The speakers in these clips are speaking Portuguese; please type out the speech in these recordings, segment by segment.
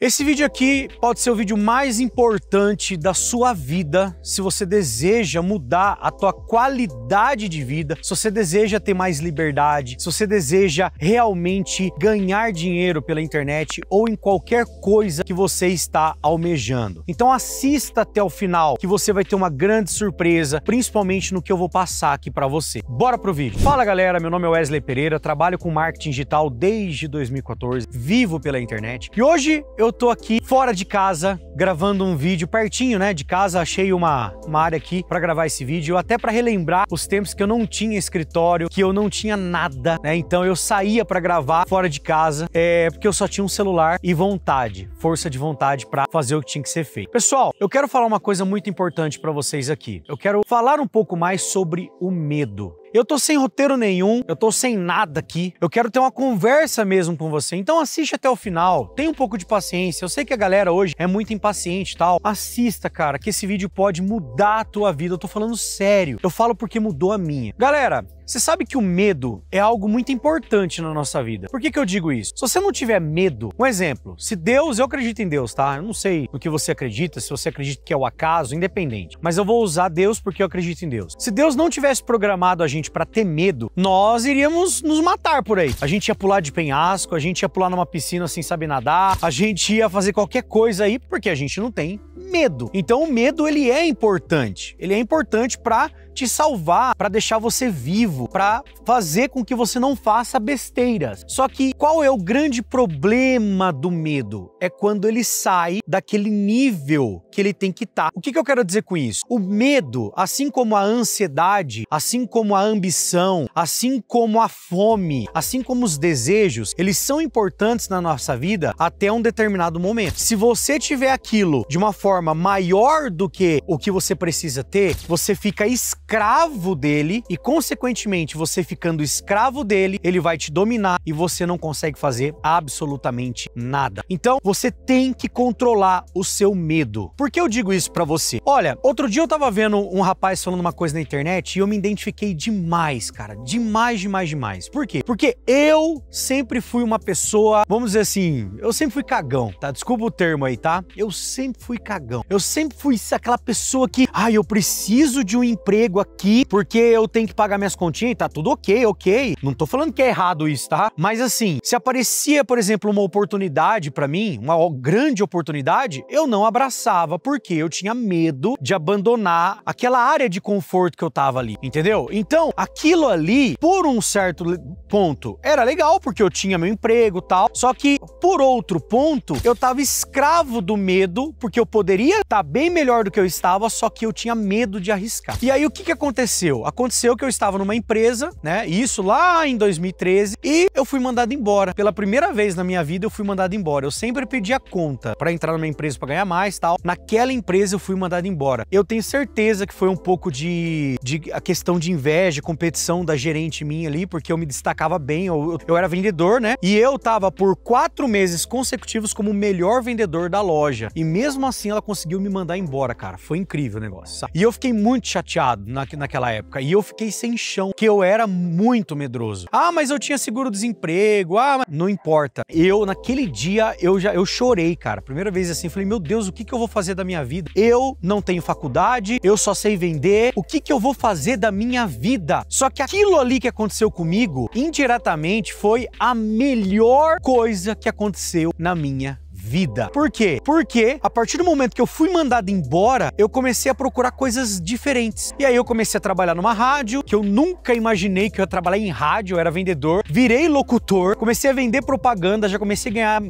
Esse vídeo aqui pode ser o vídeo mais importante da sua vida se você deseja mudar a tua qualidade de vida, se você deseja ter mais liberdade, se você deseja realmente ganhar dinheiro pela internet ou em qualquer coisa que você está almejando. Então assista até o final que você vai ter uma grande surpresa, principalmente no que eu vou passar aqui para você. Bora pro vídeo. Fala galera, meu nome é Wesley Pereira, trabalho com marketing digital desde 2014, vivo pela internet e hoje eu eu tô aqui fora de casa gravando um vídeo pertinho, né, de casa. Achei uma, uma área aqui para gravar esse vídeo, até para relembrar os tempos que eu não tinha escritório, que eu não tinha nada, né? Então eu saía para gravar fora de casa, é porque eu só tinha um celular e vontade, força de vontade para fazer o que tinha que ser feito. Pessoal, eu quero falar uma coisa muito importante para vocês aqui. Eu quero falar um pouco mais sobre o medo. Eu tô sem roteiro nenhum, eu tô sem nada aqui. Eu quero ter uma conversa mesmo com você. Então assiste até o final. Tem um pouco de paciência. Eu sei que a galera hoje é muito impaciente e tal. Assista, cara, que esse vídeo pode mudar a tua vida. Eu tô falando sério. Eu falo porque mudou a minha. Galera, você sabe que o medo é algo muito importante na nossa vida. Por que, que eu digo isso? Se você não tiver medo, um exemplo, se Deus, eu acredito em Deus, tá? Eu não sei no que você acredita, se você acredita que é o acaso, independente. Mas eu vou usar Deus porque eu acredito em Deus. Se Deus não tivesse programado a gente para ter medo, nós iríamos nos matar por aí. A gente ia pular de penhasco, a gente ia pular numa piscina sem saber nadar, a gente ia fazer qualquer coisa aí porque a gente não tem medo. Então o medo ele é importante. Ele é importante para te salvar, para deixar você vivo, para fazer com que você não faça besteiras. Só que qual é o grande problema do medo? É quando ele sai daquele nível que ele tem que estar. Tá. O que, que eu quero dizer com isso? O medo, assim como a ansiedade, assim como a ambição, assim como a fome, assim como os desejos, eles são importantes na nossa vida até um determinado momento. Se você tiver aquilo de uma forma maior do que o que você precisa ter, você fica escravo escravo dele e, consequentemente, você ficando escravo dele, ele vai te dominar e você não consegue fazer absolutamente nada. Então, você tem que controlar o seu medo. Por que eu digo isso para você? Olha, outro dia eu tava vendo um rapaz falando uma coisa na internet e eu me identifiquei demais, cara. Demais, demais, demais. Por quê? Porque eu sempre fui uma pessoa, vamos dizer assim, eu sempre fui cagão, tá? Desculpa o termo aí, tá? Eu sempre fui cagão. Eu sempre fui aquela pessoa que, ai, ah, eu preciso de um emprego chego aqui porque eu tenho que pagar minhas continhas e tá tudo ok, ok. Não tô falando que é errado isso, tá? Mas assim, se aparecia, por exemplo, uma oportunidade para mim, uma grande oportunidade, eu não abraçava porque eu tinha medo de abandonar aquela área de conforto que eu tava ali, entendeu? Então, aquilo ali, por um certo ponto, era legal porque eu tinha meu emprego, tal. Só que por outro ponto, eu tava escravo do medo porque eu poderia estar tá bem melhor do que eu estava, só que eu tinha medo de arriscar. E aí o que que aconteceu? Aconteceu que eu estava numa empresa, né? Isso lá em 2013 e eu fui mandado embora. Pela primeira vez na minha vida eu fui mandado embora. Eu sempre pedi a conta para entrar numa empresa para ganhar mais, tal. Naquela empresa eu fui mandado embora. Eu tenho certeza que foi um pouco de, de a questão de inveja, competição da gerente minha ali, porque eu me destacava bem, eu, eu era vendedor, né? E eu tava por quatro meses consecutivos como o melhor vendedor da loja. E mesmo assim ela conseguiu me mandar embora, cara. Foi incrível o negócio. Sabe? E eu fiquei muito chateado na, naquela época. E eu fiquei sem chão, que eu era muito medroso. Ah, mas eu tinha seguro-desemprego. Ah, mas... não importa. Eu, naquele dia, eu já eu chorei, cara. Primeira vez assim, falei, meu Deus, o que, que eu vou fazer da minha vida? Eu não tenho faculdade, eu só sei vender. O que, que eu vou fazer da minha vida? Só que aquilo ali que aconteceu comigo, indiretamente, foi a melhor coisa que aconteceu na minha vida. Por quê? Porque a partir do momento que eu fui mandado embora, eu comecei a procurar coisas diferentes. E aí eu comecei a trabalhar numa rádio, que eu nunca imaginei que eu ia trabalhar em rádio, eu era vendedor, virei locutor, comecei a vender propaganda, já comecei a ganhar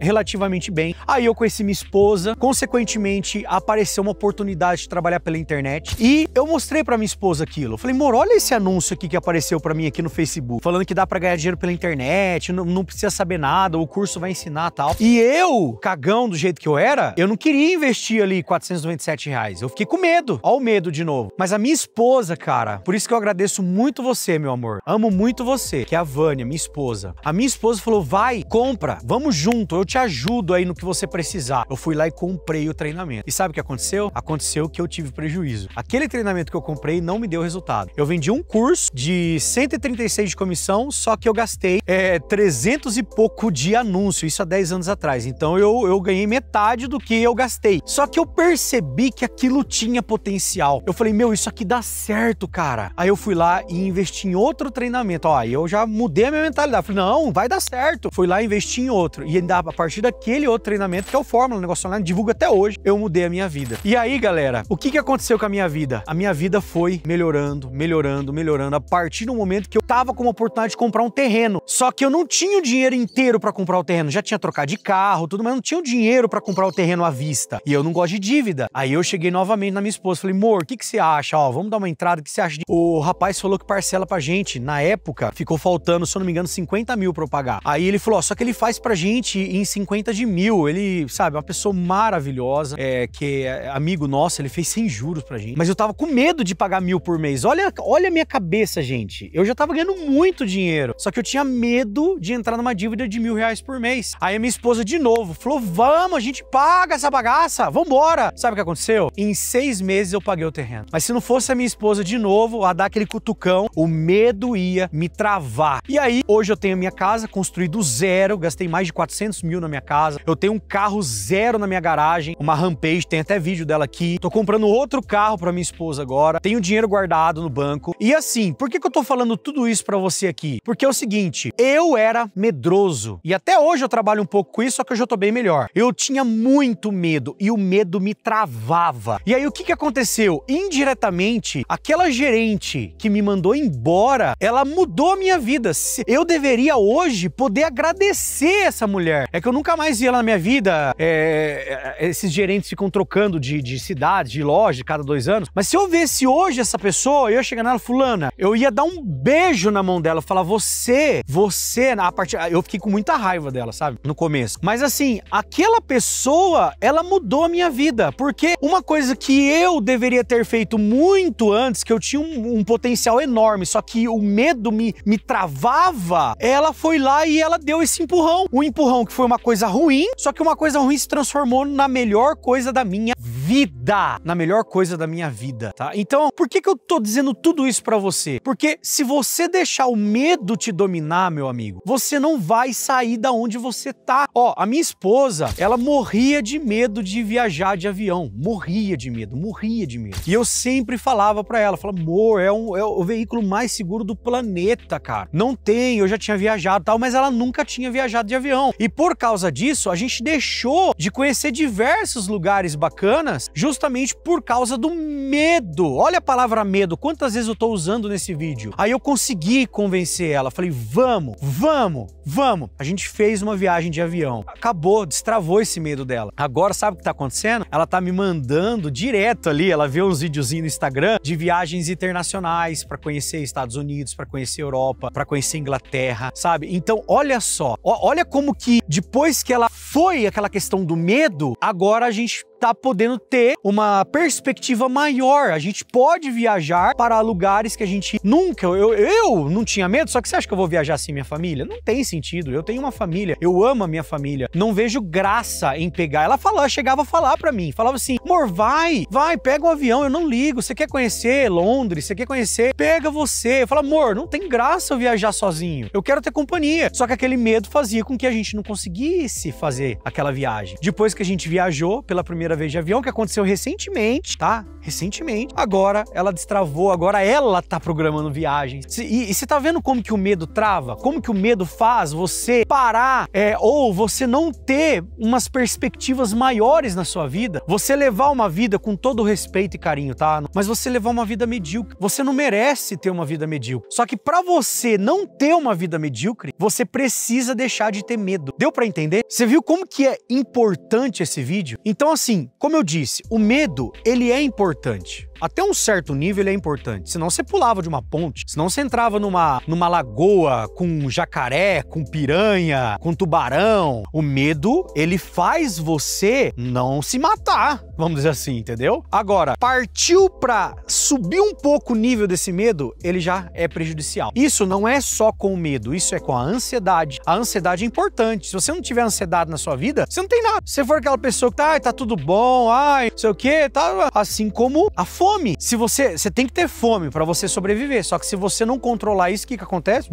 relativamente bem. Aí eu conheci minha esposa, consequentemente apareceu uma oportunidade de trabalhar pela internet e eu mostrei para minha esposa aquilo. Eu falei, amor, olha esse anúncio aqui que apareceu para mim aqui no Facebook, falando que dá para ganhar dinheiro pela internet, não, não precisa saber nada, o curso vai ensinar tal. E eu eu, cagão do jeito que eu era, eu não queria investir ali 497 reais. Eu fiquei com medo. Ó o medo de novo. Mas a minha esposa, cara, por isso que eu agradeço muito você, meu amor. Amo muito você, que é a Vânia, minha esposa. A minha esposa falou, vai, compra, vamos junto, eu te ajudo aí no que você precisar. Eu fui lá e comprei o treinamento. E sabe o que aconteceu? Aconteceu que eu tive prejuízo. Aquele treinamento que eu comprei não me deu resultado. Eu vendi um curso de 136 de comissão, só que eu gastei é, 300 e pouco de anúncio, isso há 10 anos atrás. Então, então eu, eu ganhei metade do que eu gastei. Só que eu percebi que aquilo tinha potencial. Eu falei, meu, isso aqui dá certo, cara. Aí eu fui lá e investi em outro treinamento. Ó, aí eu já mudei a minha mentalidade. Falei, não, vai dar certo. Fui lá e investi em outro. E ainda a partir daquele outro treinamento, que é o Fórmula, o negócio online, divulga até hoje, eu mudei a minha vida. E aí, galera, o que, que aconteceu com a minha vida? A minha vida foi melhorando, melhorando, melhorando. A partir do momento que eu tava com uma oportunidade de comprar um terreno. Só que eu não tinha o dinheiro inteiro para comprar o terreno. Já tinha trocado de carro, tudo, mas não tinha o dinheiro para comprar o terreno à vista. E eu não gosto de dívida. Aí eu cheguei novamente na minha esposa, falei, amor, o que, que você acha? Ó, vamos dar uma entrada, o que você acha? De... O rapaz falou que parcela pra gente. Na época, ficou faltando, se eu não me engano, 50 mil pra eu pagar. Aí ele falou, ó, só que ele faz pra gente em 50 de mil. Ele, sabe, é uma pessoa maravilhosa, é, que é amigo nosso, ele fez sem juros pra gente. Mas eu tava com medo de pagar mil por mês. Olha, olha a minha cabeça, gente. Eu já tava ganhando muito dinheiro. Só que eu tinha medo de entrar numa dívida de mil reais por mês. Aí a minha esposa, de novo, novo. Falou, vamos, a gente paga essa bagaça, vambora. Sabe o que aconteceu? Em seis meses eu paguei o terreno. Mas se não fosse a minha esposa de novo, a dar aquele cutucão, o medo ia me travar. E aí, hoje eu tenho a minha casa, construída do zero, gastei mais de 400 mil na minha casa. Eu tenho um carro zero na minha garagem, uma Rampage, tem até vídeo dela aqui. Tô comprando outro carro para minha esposa agora. Tenho dinheiro guardado no banco. E assim, por que, que eu tô falando tudo isso para você aqui? Porque é o seguinte, eu era medroso. E até hoje eu trabalho um pouco com isso, só que eu hoje eu tô bem melhor. Eu tinha muito medo e o medo me travava. E aí o que, que aconteceu? Indiretamente, aquela gerente que me mandou embora, ela mudou a minha vida. Eu deveria hoje poder agradecer essa mulher. É que eu nunca mais vi ela na minha vida. É, é, esses gerentes ficam trocando de, de cidade, de loja, cada dois anos. Mas se eu visse hoje essa pessoa, eu ia chegar nela, fulana, eu ia dar um beijo na mão dela, falar, você, você, a partir. Eu fiquei com muita raiva dela, sabe? No começo. Mas assim, assim, aquela pessoa, ela mudou a minha vida. Porque uma coisa que eu deveria ter feito muito antes, que eu tinha um, um potencial enorme, só que o medo me, me travava, ela foi lá e ela deu esse empurrão. Um empurrão que foi uma coisa ruim, só que uma coisa ruim se transformou na melhor coisa da minha vida, na melhor coisa da minha vida, tá? Então, por que, que eu tô dizendo tudo isso para você? Porque se você deixar o medo te dominar, meu amigo, você não vai sair da onde você tá. Ó, a minha esposa, ela morria de medo de viajar de avião, morria de medo, morria de medo. E eu sempre falava para ela, falava, amor, é, um, é o veículo mais seguro do planeta, cara. Não tem, eu já tinha viajado tal, mas ela nunca tinha viajado de avião. E por causa disso, a gente deixou de conhecer diversos lugares bacanas justamente por causa do medo. Olha a palavra medo, quantas vezes eu estou usando nesse vídeo. Aí eu consegui convencer ela, falei, vamos, vamos, vamos. A gente fez uma viagem de avião, acabou, destravou esse medo dela. Agora sabe o que está acontecendo? Ela está me mandando direto ali, ela vê uns videozinhos no Instagram de viagens internacionais para conhecer Estados Unidos, para conhecer Europa, para conhecer Inglaterra, sabe? Então olha só, olha como que depois que ela foi aquela questão do medo, agora a gente tá podendo ter uma perspectiva maior. A gente pode viajar para lugares que a gente nunca. Eu, eu não tinha medo, só que você acha que eu vou viajar sem assim, minha família? Não tem sentido. Eu tenho uma família, eu amo a minha família. Não vejo graça em pegar. Ela falava, chegava a falar para mim, falava assim: amor, vai, vai, pega o um avião, eu não ligo. Você quer conhecer Londres? Você quer conhecer? Pega você. Eu falo, amor, não tem graça eu viajar sozinho. Eu quero ter companhia. Só que aquele medo fazia com que a gente não conseguisse fazer aquela viagem. Depois que a gente viajou pela primeira primeira vez de avião, que aconteceu recentemente, tá? Recentemente. Agora ela destravou, agora ela tá programando viagens. E, e você tá vendo como que o medo trava? Como que o medo faz você parar é, ou você não ter umas perspectivas maiores na sua vida? Você levar uma vida com todo respeito e carinho, tá? Mas você levar uma vida medíocre. Você não merece ter uma vida medíocre. Só que para você não ter uma vida medíocre, você precisa deixar de ter medo. Deu para entender? Você viu como que é importante esse vídeo? Então assim, como eu disse, o medo, ele é importante. Até um certo nível ele é importante, senão você pulava de uma ponte, senão você entrava numa, numa lagoa com jacaré, com piranha, com tubarão. O medo, ele faz você não se matar, vamos dizer assim, entendeu? Agora, partiu pra subir um pouco o nível desse medo, ele já é prejudicial. Isso não é só com o medo, isso é com a ansiedade. A ansiedade é importante. Se você não tiver ansiedade na sua vida, você não tem nada. Se for aquela pessoa que tá, tá tudo bom, ai, não sei o que, tá, assim como a fome fome. Se você, você tem que ter fome para você sobreviver, só que se você não controlar isso, o que que acontece?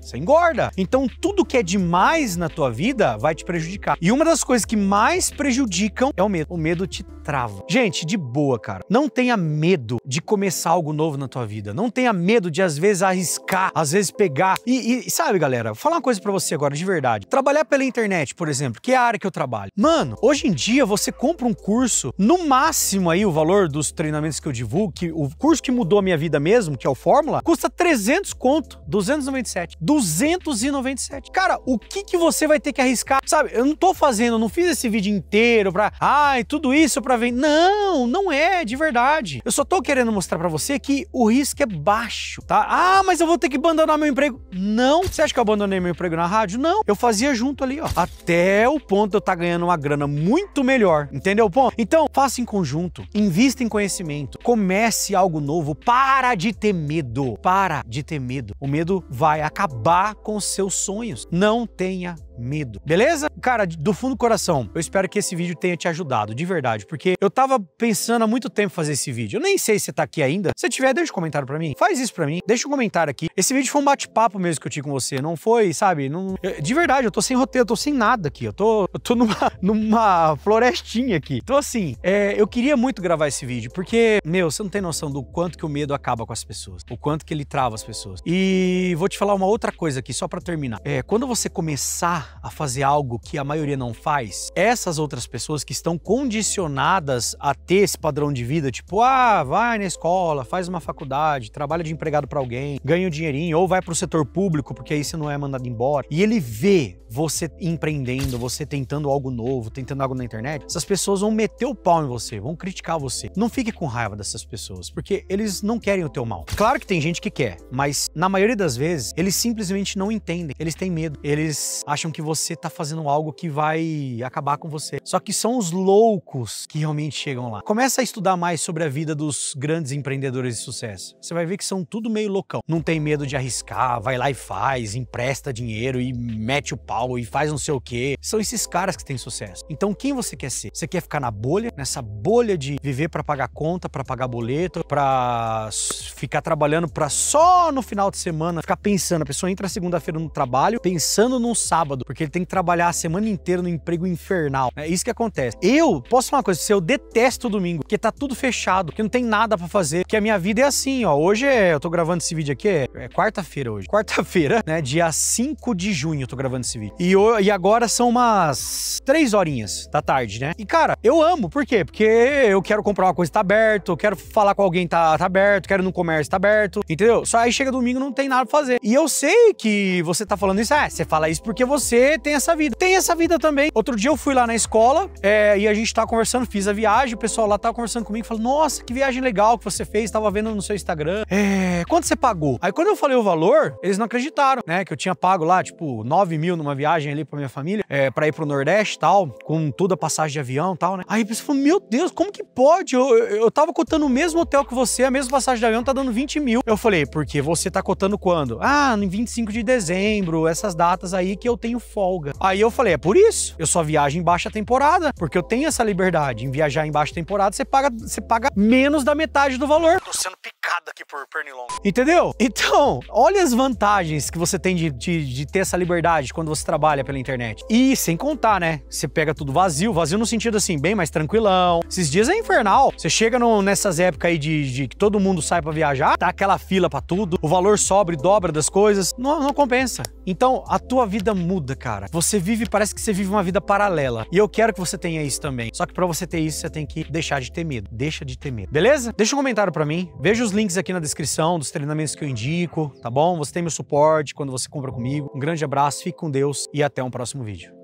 Você engorda. Então tudo que é demais na tua vida vai te prejudicar. E uma das coisas que mais prejudicam é o medo. O medo te trava. Gente, de boa, cara. Não tenha medo de começar algo novo na tua vida. Não tenha medo de, às vezes, arriscar, às vezes pegar. E, e sabe, galera, vou falar uma coisa para você agora, de verdade. Trabalhar pela internet, por exemplo, que é a área que eu trabalho. Mano, hoje em dia você compra um curso, no máximo aí o valor dos treinamentos que eu divulgo, que o curso que mudou a minha vida mesmo, que é o Fórmula, custa 300 conto, 297. 297. Cara, o que que você vai ter que arriscar? Sabe, eu não tô fazendo, não fiz esse vídeo inteiro pra, ai, tudo isso pra para vender. Não, não é, de verdade. Eu só tô querendo mostrar para você que o risco é baixo, tá? Ah, mas eu vou ter que abandonar meu emprego. Não. Você acha que eu abandonei meu emprego na rádio? Não. Eu fazia junto ali, ó. Até o ponto de eu tá ganhando uma grana muito melhor. Entendeu o ponto? Então, faça em conjunto. Invista em conhecimento. Comece algo novo. Para de ter medo. Para de ter medo. O medo vai acabar com seus sonhos. Não tenha medo. Beleza? Cara, do fundo do coração, eu espero que esse vídeo tenha te ajudado, de verdade, porque eu tava pensando há muito tempo fazer esse vídeo. Eu nem sei se você tá aqui ainda. Se tiver, deixa um comentário para mim. Faz isso para mim. Deixa um comentário aqui. Esse vídeo foi um bate-papo mesmo que eu tive com você, não foi, sabe? Não... de verdade, eu tô sem roteiro, eu tô sem nada aqui. Eu tô, eu tô numa, numa florestinha aqui. Então, assim, é, eu queria muito gravar esse vídeo, porque, meu, você não tem noção do quanto que o medo acaba com as pessoas, o quanto que ele trava as pessoas. E vou te falar uma outra coisa aqui, só para terminar. É, quando você começar a fazer algo que a maioria não faz, essas outras pessoas que estão condicionadas a ter esse padrão de vida, tipo, ah, vai na escola, faz uma faculdade, trabalha de empregado para alguém, ganha um dinheirinho, ou vai para o setor público, porque aí você não é mandado embora. E ele vê você empreendendo, você tentando algo novo, tentando algo na internet, essas pessoas vão meter o pau em você, vão criticar você. Não fique com raiva dessas pessoas, porque eles não querem o teu mal. Claro que tem gente que quer, mas na maioria das vezes, eles simplesmente não entendem. Eles têm medo. Eles acham que você está fazendo algo que vai acabar com você. Só que são os loucos que realmente chegam lá. Começa a estudar mais sobre a vida dos grandes empreendedores de sucesso. Você vai ver que são tudo meio loucão. Não tem medo de arriscar, vai lá e faz, empresta dinheiro e mete o pau e faz não sei o quê. São esses caras que têm sucesso. Então quem você quer ser? Você quer ficar na bolha, nessa bolha de viver para pagar conta, para pagar boleto, para ficar trabalhando para só no final de semana ficar pensando. A pessoa entra segunda-feira no trabalho pensando num sábado cansado, porque ele tem que trabalhar a semana inteira no emprego infernal. É isso que acontece. Eu posso falar uma coisa, Se eu detesto o domingo, porque tá tudo fechado, que não tem nada para fazer, que a minha vida é assim, ó. Hoje é, eu tô gravando esse vídeo aqui, é, é quarta-feira hoje. Quarta-feira, né, dia 5 de junho eu tô gravando esse vídeo. E, eu, e agora são umas 3 horinhas da tarde, né? E cara, eu amo, por quê? Porque eu quero comprar uma coisa que tá aberto, eu quero falar com alguém que tá, tá aberto, quero ir no comércio que tá aberto, entendeu? Só aí chega domingo não tem nada pra fazer. E eu sei que você tá falando isso, ah, você fala isso porque você você tem essa vida. Tem essa vida também. Outro dia eu fui lá na escola é, e a gente tava tá conversando, fiz a viagem, o pessoal lá tava conversando comigo, falou, nossa, que viagem legal que você fez, tava vendo no seu Instagram. É, quanto você pagou? Aí quando eu falei o valor, eles não acreditaram, né, que eu tinha pago lá, tipo, 9 mil numa viagem ali pra minha família, é, pra ir pro Nordeste e tal, com toda a passagem de avião e tal, né. Aí o pessoal falou, meu Deus, como que pode? Eu, eu, eu tava cotando o mesmo hotel que você, a mesma passagem de avião tá dando 20 mil. Eu falei, porque você tá cotando quando? Ah, em 25 de dezembro, essas datas aí que eu tenho folga. Aí eu falei, é por isso. Eu só viajo em baixa temporada, porque eu tenho essa liberdade. Em viajar em baixa temporada, você paga, você paga menos da metade do valor. Tô sendo picado aqui por pernilongo. Entendeu? Então, olha as vantagens que você tem de, de, de ter essa liberdade quando você trabalha pela internet. E sem contar, né? Você pega tudo vazio, vazio no sentido assim, bem mais tranquilão. Esses dias é infernal. Você chega no, nessas épocas aí de, de, que todo mundo sai para viajar, tá aquela fila para tudo, o valor sobe, dobra das coisas. Não, não compensa. Então, a tua vida muda vida, cara. Você vive, parece que você vive uma vida paralela. E eu quero que você tenha isso também. Só que para você ter isso, você tem que deixar de ter medo. Deixa de ter medo. Beleza? Deixa um comentário para mim. Veja os links aqui na descrição dos treinamentos que eu indico, tá bom? Você tem meu suporte quando você compra comigo. Um grande abraço, fique com Deus e até um próximo vídeo.